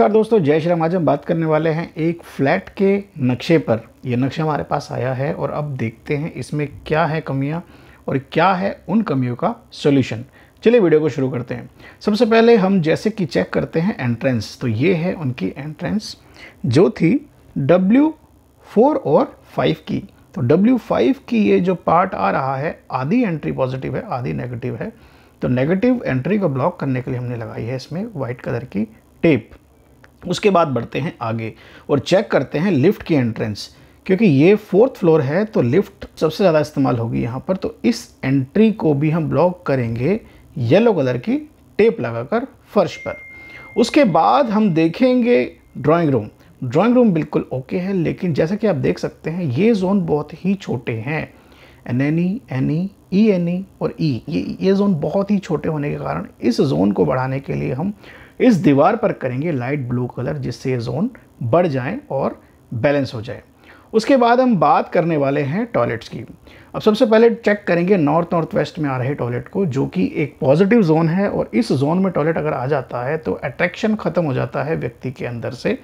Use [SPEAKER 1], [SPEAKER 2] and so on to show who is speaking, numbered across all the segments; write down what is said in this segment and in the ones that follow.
[SPEAKER 1] नमस्कार दोस्तों जय श्री राम आज हम बात करने वाले हैं एक फ्लैट के नक्शे पर यह नक्शा हमारे पास आया है और अब देखते हैं इसमें क्या है कमियां और क्या है उन कमियों का सॉल्यूशन चलिए वीडियो को शुरू करते हैं सबसे पहले हम जैसे कि चेक करते हैं एंट्रेंस तो ये है उनकी एंट्रेंस जो थी डब्ल्यू फोर और फाइव की तो डब्ल्यू फाइव की ये जो पार्ट आ रहा है आधी एंट्री पॉजिटिव है आधी नेगेटिव है तो नेगेटिव एंट्री को ब्लॉक करने के लिए हमने लगाई है इसमें वाइट कलर की टेप उसके बाद बढ़ते हैं आगे और चेक करते हैं लिफ्ट की एंट्रेंस क्योंकि ये फोर्थ फ्लोर है तो लिफ्ट सबसे ज़्यादा इस्तेमाल होगी यहाँ पर तो इस एंट्री को भी हम ब्लॉक करेंगे येलो कलर की टेप लगाकर फर्श पर उसके बाद हम देखेंगे ड्राइंग रूम ड्राइंग रूम बिल्कुल ओके है लेकिन जैसा कि आप देख सकते हैं ये जोन बहुत ही छोटे हैं N N E N E E N E और ई e, ये ये जोन बहुत ही छोटे होने के कारण इस जोन को बढ़ाने के लिए हम इस दीवार पर करेंगे लाइट ब्लू कलर जिससे ये जोन बढ़ जाए और बैलेंस हो जाए उसके बाद हम बात करने वाले हैं टॉयलेट्स की अब सबसे पहले चेक करेंगे नॉर्थ नॉर्थ वेस्ट में आ रहे टॉयलेट को जो कि एक पॉजिटिव जोन है और इस जोन में टॉयलेट अगर आ जाता है तो अट्रैक्शन ख़त्म हो जाता है व्यक्ति के अंदर से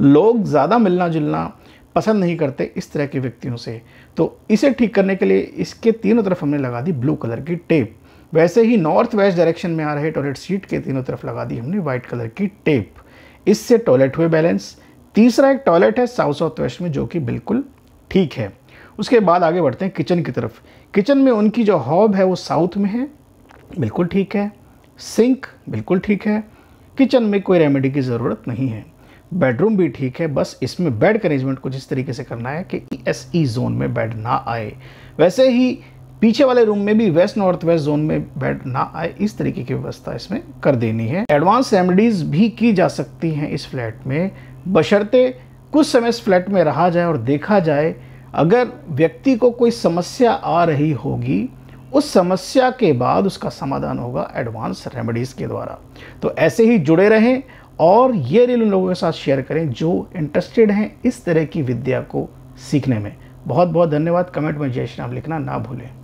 [SPEAKER 1] लोग ज़्यादा मिलना जुलना पसंद नहीं करते इस तरह के व्यक्तियों से तो इसे ठीक करने के लिए इसके तीनों तरफ हमने लगा दी ब्लू कलर की टेप वैसे ही नॉर्थ वेस्ट डायरेक्शन में आ रहे टॉयलेट सीट के तीनों तरफ लगा दी हमने वाइट कलर की टेप इससे टॉयलेट हुए बैलेंस तीसरा एक टॉयलेट है साउथ साउथ वेस्ट में जो कि बिल्कुल ठीक है उसके बाद आगे बढ़ते हैं किचन की तरफ किचन में उनकी जो हॉब है वो साउथ में है बिल्कुल ठीक है सिंक बिल्कुल ठीक है किचन में कोई रेमेडी की ज़रूरत नहीं है बेडरूम भी ठीक है बस इसमें बेड अरेंजमेंट कुछ इस तरीके से करना है कि ई एस ई जोन में बेड ना आए वैसे ही पीछे वाले रूम में भी वेस्ट नॉर्थ वेस्ट जोन में बेड ना आए इस तरीके की व्यवस्था इसमें कर देनी है एडवांस रेमेडीज़ भी की जा सकती हैं इस फ्लैट में बशर्ते कुछ समय इस फ्लैट में रहा जाए और देखा जाए अगर व्यक्ति को कोई समस्या आ रही होगी उस समस्या के बाद उसका समाधान होगा एडवांस रेमेडीज़ के द्वारा तो ऐसे ही जुड़े रहें और ये रील उन लोगों के साथ शेयर करें जो इंटरेस्टेड हैं इस तरह की विद्या को सीखने में बहुत बहुत धन्यवाद कमेंट में जय श्री राम लिखना ना भूलें